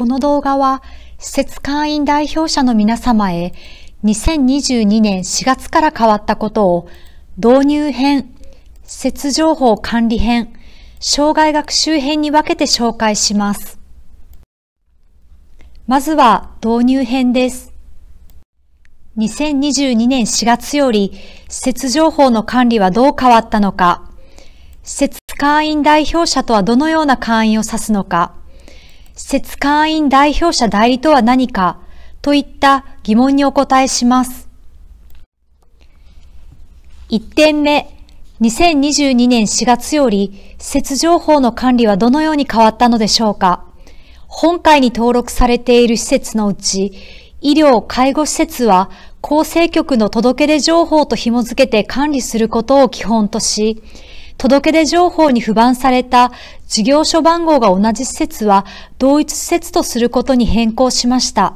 この動画は、施設会員代表者の皆様へ、2022年4月から変わったことを、導入編、施設情報管理編、障害学習編に分けて紹介します。まずは導入編です。2022年4月より施設情報の管理はどう変わったのか、施設会員代表者とはどのような会員を指すのか、施設会員代表者代理とは何かといった疑問にお答えします。1点目、2022年4月より、施設情報の管理はどのように変わったのでしょうか本会に登録されている施設のうち、医療・介護施設は、厚生局の届け出情報と紐づけて管理することを基本とし、届け出情報に不番された事業所番号が同じ施設は同一施設とすることに変更しました。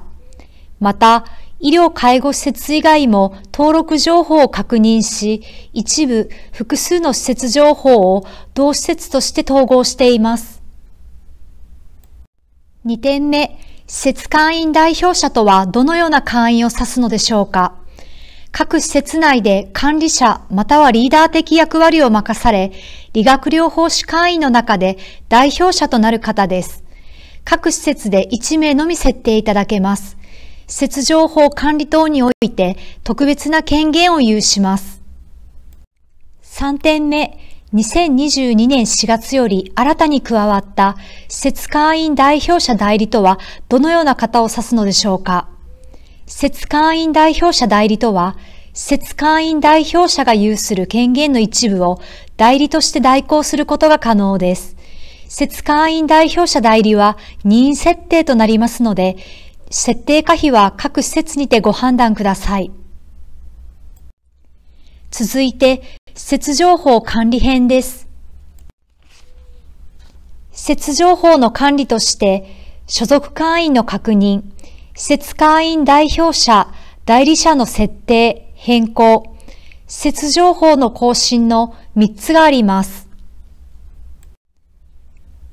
また、医療介護施設以外も登録情報を確認し、一部複数の施設情報を同施設として統合しています。2点目、施設会員代表者とはどのような会員を指すのでしょうか各施設内で管理者またはリーダー的役割を任され、理学療法士会員の中で代表者となる方です。各施設で1名のみ設定いただけます。施設情報管理等において特別な権限を有します。3点目、2022年4月より新たに加わった施設会員代表者代理とはどのような方を指すのでしょうか設会員代表者代理とは、設会員代表者が有する権限の一部を代理として代行することが可能です。設会員代表者代理は任意設定となりますので、設定可否は各施設にてご判断ください。続いて、施設情報管理編です。施設情報の管理として、所属会員の確認、施設会員代表者、代理者の設定、変更、施設情報の更新の3つがあります。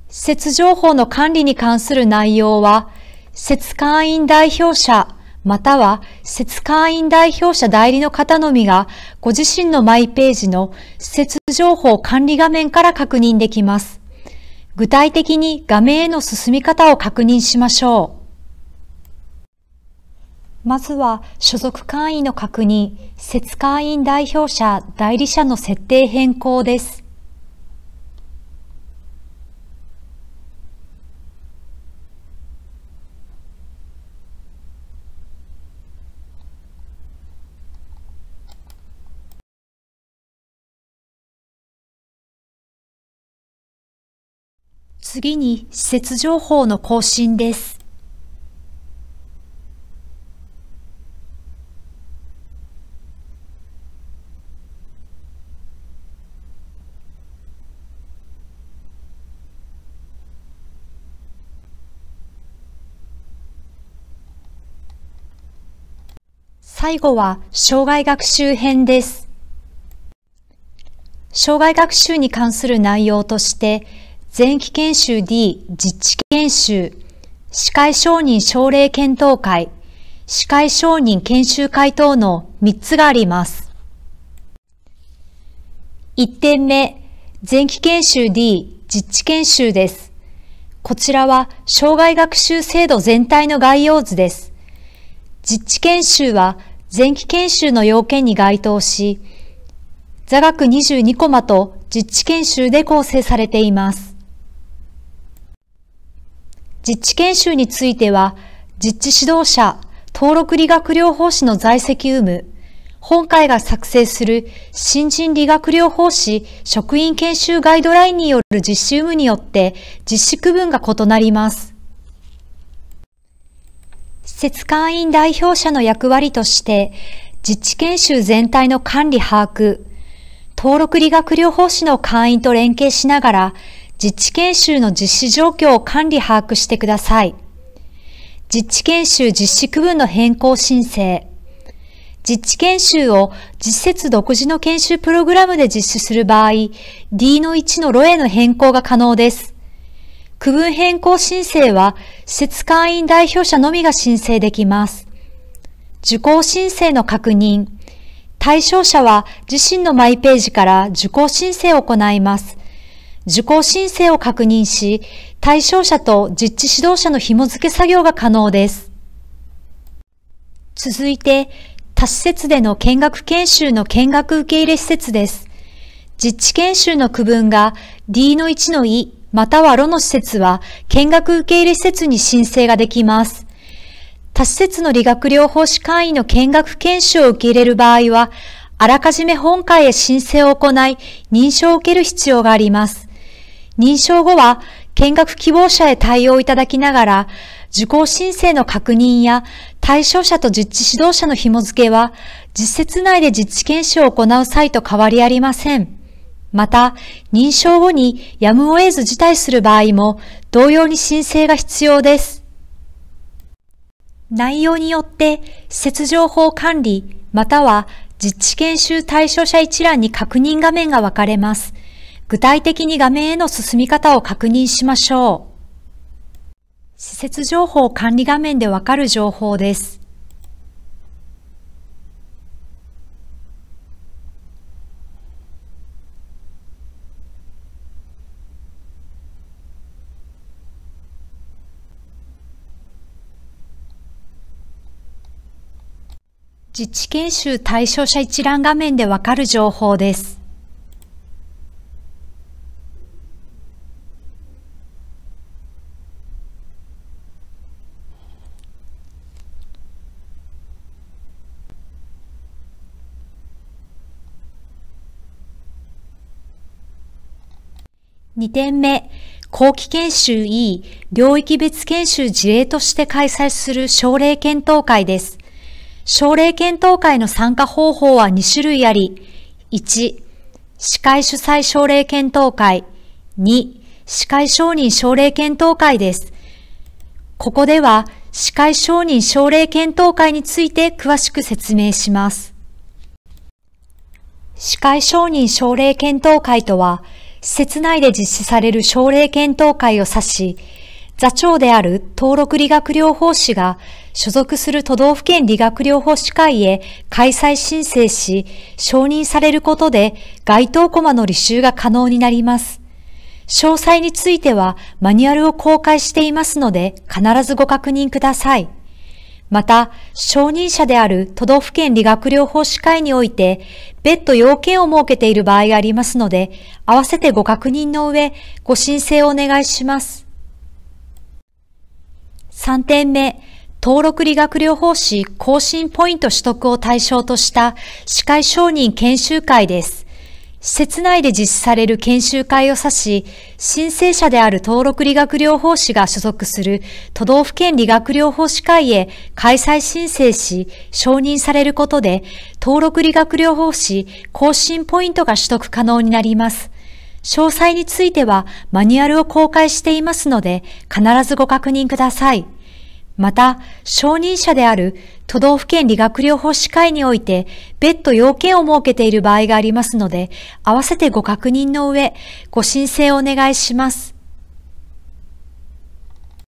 施設情報の管理に関する内容は、施設会員代表者、または施設会員代表者代理の方のみがご自身のマイページの施設情報管理画面から確認できます。具体的に画面への進み方を確認しましょう。まずは所属会員の確認、説会員代表者、代理者の設定変更です。次に施設情報の更新です。最後は、障害学習編です。障害学習に関する内容として、前期研修 D 実地研修、司会承認奨励検討会、司会承認研修会等の3つがあります。1点目、前期研修 D 実地研修です。こちらは、障害学習制度全体の概要図です。実地研修は、前期研修の要件に該当し、座学22コマと実地研修で構成されています。実地研修については、実地指導者、登録理学療法士の在籍有無、本会が作成する新人理学療法士職員研修ガイドラインによる実施有無によって実施区分が異なります。設会員代表者の役割として、実地研修全体の管理把握、登録理学療法士の会員と連携しながら、実地研修の実施状況を管理把握してください。実地研修実施区分の変更申請。実地研修を実施独自の研修プログラムで実施する場合、D の1のロへの変更が可能です。区分変更申請は施設会員代表者のみが申請できます。受講申請の確認。対象者は自身のマイページから受講申請を行います。受講申請を確認し、対象者と実地指導者の紐付け作業が可能です。続いて、他施設での見学研修の見学受け入れ施設です。実地研修の区分が D の1の E、または炉の施設は見学受け入れ施設に申請ができます。他施設の理学療法士会員の見学研修を受け入れる場合は、あらかじめ本会へ申請を行い、認証を受ける必要があります。認証後は、見学希望者へ対応いただきながら、受講申請の確認や対象者と実地指導者の紐付けは、実施内で実地研修を行う際と変わりありません。また、認証後にやむを得ず辞退する場合も同様に申請が必要です。内容によって、施設情報管理または実地研修対象者一覧に確認画面が分かれます。具体的に画面への進み方を確認しましょう。施設情報管理画面でわかる情報です。実地研修対象者一覧画面でわかる情報です。2点目、後期研修 E、領域別研修事例として開催する奨励検討会です。症例検討会の参加方法は2種類あり、1、司会主催症例検討会、2、司会承認症例検討会です。ここでは、司会承認症例検討会について詳しく説明します。司会承認症例検討会とは、施設内で実施される症例検討会を指し、座長である登録理学療法士が所属する都道府県理学療法士会へ開催申請し、承認されることで該当コマの履修が可能になります。詳細についてはマニュアルを公開していますので必ずご確認ください。また、承認者である都道府県理学療法士会において、別途要件を設けている場合がありますので、合わせてご確認の上、ご申請をお願いします。3点目、登録理学療法士更新ポイント取得を対象とした司会承認研修会です。施設内で実施される研修会を指し、申請者である登録理学療法士が所属する都道府県理学療法士会へ開催申請し、承認されることで、登録理学療法士更新ポイントが取得可能になります。詳細についてはマニュアルを公開していますので、必ずご確認ください。また、承認者である都道府県理学療法士会において、別途要件を設けている場合がありますので、合わせてご確認の上、ご申請をお願いします。